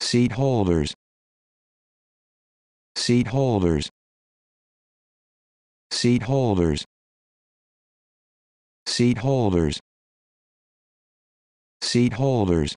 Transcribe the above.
seat holders seat holders seat holders seat holders seat holders